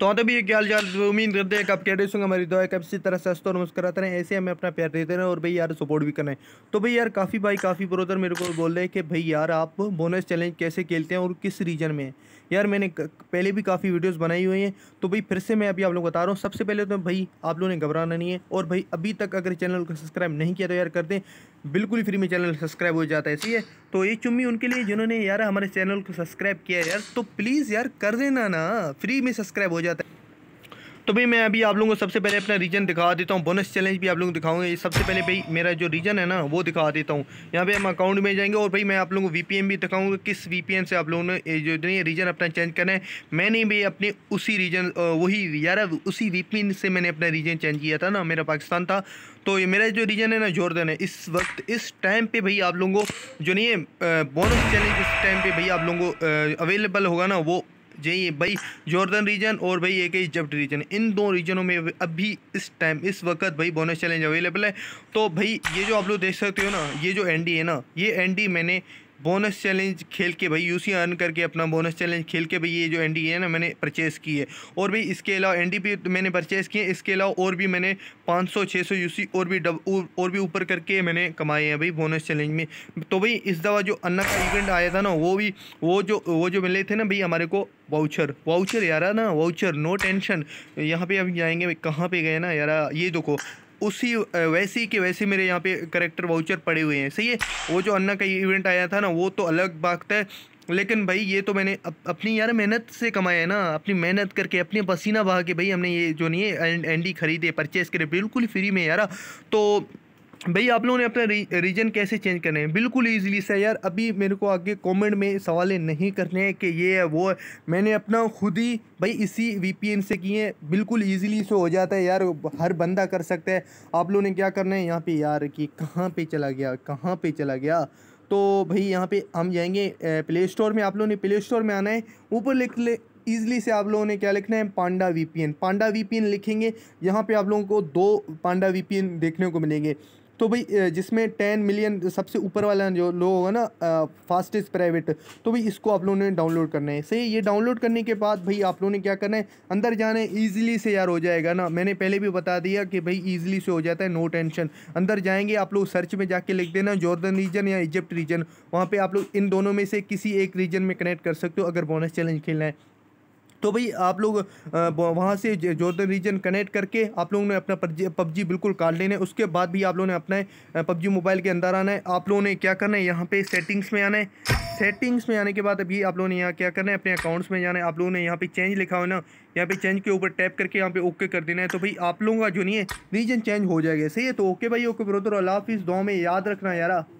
तो तो भी क्या यार उम्मीद करते हैं कब कैडेस होंगे हमारी दवाई कब इसी तरह सस्ता और मुस्कराते रहें ऐसे हमें अपना प्यार देते रहें और भाई यार सपोर्ट भी करें तो भाई यार काफ़ी भाई काफ़ी ब्रोदर मेरे को बोल रहे हैं कि भाई यार आप बोनस चैलेंज कैसे खेलते हैं और किस रीजन में यार मैंने पहले भी काफ़ी वीडियोज़ बनाई हुई हैं तो भाई फिर से मैं अभी आप लोग बता रहा हूँ सबसे पहले तो भाई आप लोगों ने घबराना नहीं है और भाई अभी तक अगर चैनल को सब्सक्राइब नहीं किया तो यार कर दें बिल्कुल फ्री में चैनल सब्सक्राइब हो जाता है इसलिए तो ये चुम्मी उनके लिए जिन्होंने यार हमारे चैनल को सब्सक्राइब किया है यार तो प्लीज़ यार कर देना ना फ्री में सब्सक्राइब हो जाए जाता है तो भाई मैं अभी आप लोगों को सबसे पहले अपना रीजन दिखा देता हूँ बोनस चैलेंज भी आप लोगों को दिखाऊंगा ये सबसे पहले भाई मेरा जो रीजन है ना वो दिखा देता हूँ यहाँ पे हम अकाउंट में जाएंगे और भाई मैं आप लोगों को वीपीएन भी दिखाऊंगा किस वीपीएन से आप लोगों ने जो नहीं रीजन अपना चेंज करना है मैंने भी अपने उसी रीजन वही यार उसी वी से मैंने अपना रीजन चेंज किया था ना मेरा पाकिस्तान था तो ये मेरा जो रीजन है ना जोरदन है इस वक्त इस टाइम पे भाई आप लोगों को जो नहीं है बोनस चैलेंज इस टाइम पे भाई आप लोगों को अवेलेबल होगा ना वो ये भाई जॉर्दन रीजन और भाई एक इजप्ट रीजन इन दो रीजनों में अभी इस टाइम इस वक्त भाई बोनस चैलेंज अवेलेबल है तो भाई ये जो आप लोग देख सकते हो ना ये जो एनडी है ना ये एनडी मैंने बोनस चैलेंज खेल के भाई यूसी अर्न करके अपना बोनस चैलेंज खेल के भाई ये जो एनडी है ना मैंने परचेज़ की है और भी इसके अलावा एनडी भी तो मैंने परचेज़ किए इसके अलावा और भी मैंने 500 600 यूसी और भी डब और भी ऊपर करके मैंने कमाए हैं भाई बोनस चैलेंज में तो भाई इस दवा जो अन्ना का इवेंट आया था ना वो भी वो जो वो जो मिले थे ना भाई हमारे को वाउचर वाउचर यार ना वाउचर नो टेंशन यहाँ पे अभी जाएंगे कहाँ पर गए ना यार ये देखो उसी वैसी के वैसे मेरे यहाँ पे करेक्टर वाउचर पड़े हुए हैं सही है वो जो अन्ना का इवेंट आया था ना वो तो अलग बात है लेकिन भाई ये तो मैंने अप, अपनी यार मेहनत से कमाया है ना अपनी मेहनत करके अपने पसीना बहा के भाई हमने ये जो नहीं है एंडी खरीदे परचेज़ करे बिल्कुल फ्री में यार तो भाई आप लोगों ने अपना री, रीजन कैसे चेंज करने हैं बिल्कुल ईजिली से यार अभी मेरे को आगे कमेंट में सवाल नहीं करने हैं कि ये है वो है मैंने अपना खुद ही भाई इसी वीपीएन से किए हैं बिल्कुल ईजिली से हो जाता है यार हर बंदा कर सकता है आप लोगों ने क्या करना है यहाँ पे यार कि कहाँ पे चला गया कहाँ पे चला गया तो भाई यहाँ पर हम जाएँगे प्ले स्टोर में आप लोगों ने प्ले स्टोर में आना है ऊपर लिख ले ईजिली से आप लोगों ने क्या लिखना है पांडा वीपीएन पांडा वीपीएन लिखेंगे यहाँ पे आप लोगों को दो पांडा वीपीएन देखने को मिलेंगे तो भाई जिसमें टेन मिलियन सबसे ऊपर वाला जो लोग होगा ना फास्टेस्ट प्राइवेट तो भाई इसको आप लोगों ने डाउनलोड करना है सही ये डाउनलोड करने के बाद भाई आप लोगों ने क्या करना है अंदर जाना है ईजिली से यार हो जाएगा ना मैंने पहले भी बता दिया कि भाई ईजिली से हो जाता है नो टेंशन अंदर जाएंगे आप लोग सर्च में जाके लिख देना जॉर्दन रीजन या इजिप्ट रीजन वहाँ पर आप लोग इन दोनों में से किसी एक रीजन में कनेक्ट कर सकते हो अगर बोनस चैलेंज खेलना है तो भाई आप लोग वहाँ से जोधपुर रीजन कनेक्ट करके आप लोगों ने अपना पबजी बिल्कुल काट लेना है उसके बाद भी आप लोगों ने अपना पबजी मोबाइल के अंदर आना है आप लोगों ने क्या करना है यहाँ पे सेटिंग्स में आना है सेटिंग्स में आने के बाद अभी आप लोगों ने यहाँ क्या करना है अपने अकाउंट्स में जाना है आप लोगों ने यहाँ पे चेंज लिखा होना ना यहाँ पे चेंज के ऊपर टैप करके यहाँ पे ओके कर देना है तो भाई आप लोगों का जो नहीं है रीजन चेंज हो जाएगा सही है तो ओके भाई ओके ब्रोदर अल्लाह हाफिज़ दो में याद रखना यारा